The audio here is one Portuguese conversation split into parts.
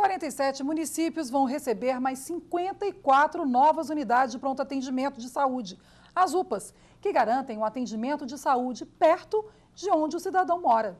47 municípios vão receber mais 54 novas unidades de pronto atendimento de saúde, as UPAs, que garantem o um atendimento de saúde perto de onde o cidadão mora.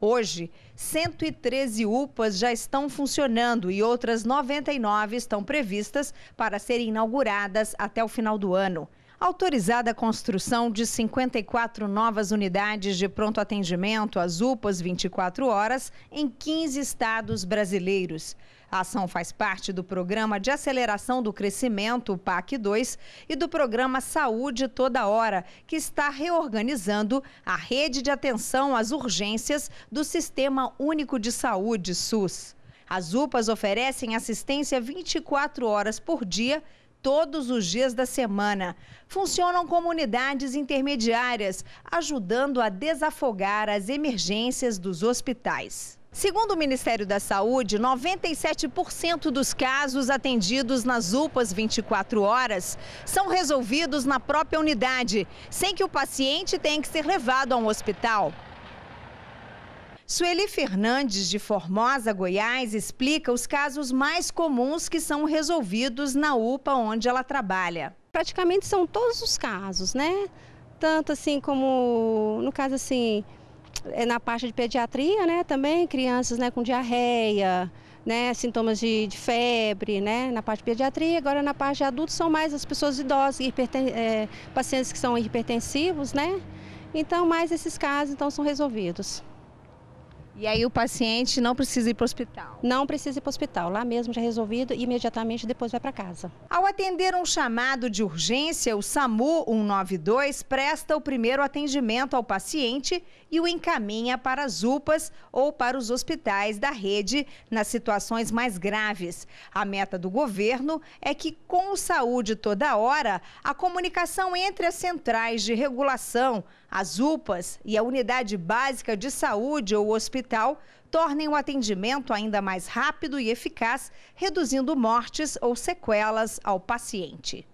Hoje, 113 UPAs já estão funcionando e outras 99 estão previstas para serem inauguradas até o final do ano autorizada a construção de 54 novas unidades de pronto atendimento às UPAs 24 horas em 15 estados brasileiros. A ação faz parte do Programa de Aceleração do Crescimento, o PAC 2, e do Programa Saúde Toda Hora, que está reorganizando a rede de atenção às urgências do Sistema Único de Saúde, SUS. As UPAs oferecem assistência 24 horas por dia, todos os dias da semana. Funcionam como unidades intermediárias, ajudando a desafogar as emergências dos hospitais. Segundo o Ministério da Saúde, 97% dos casos atendidos nas UPAs 24 horas são resolvidos na própria unidade, sem que o paciente tenha que ser levado a um hospital. Sueli Fernandes, de Formosa, Goiás, explica os casos mais comuns que são resolvidos na UPA onde ela trabalha. Praticamente são todos os casos, né? Tanto assim como, no caso assim, é na parte de pediatria, né? Também crianças né, com diarreia, né, sintomas de, de, febre, né, na parte de pediatria. Agora, na parte de adultos, são mais as pessoas idosas, hiperten, é, pacientes que são hipertensivos, né? Então, mais esses casos então, são resolvidos. E aí o paciente não precisa ir para o hospital? Não precisa ir para o hospital. Lá mesmo já é resolvido e imediatamente depois vai para casa. Ao atender um chamado de urgência, o SAMU 192 presta o primeiro atendimento ao paciente e o encaminha para as UPAs ou para os hospitais da rede nas situações mais graves. A meta do governo é que, com o Saúde Toda Hora, a comunicação entre as centrais de regulação, as UPAs e a Unidade Básica de Saúde ou hospital hospital tornem o atendimento ainda mais rápido e eficaz, reduzindo mortes ou sequelas ao paciente.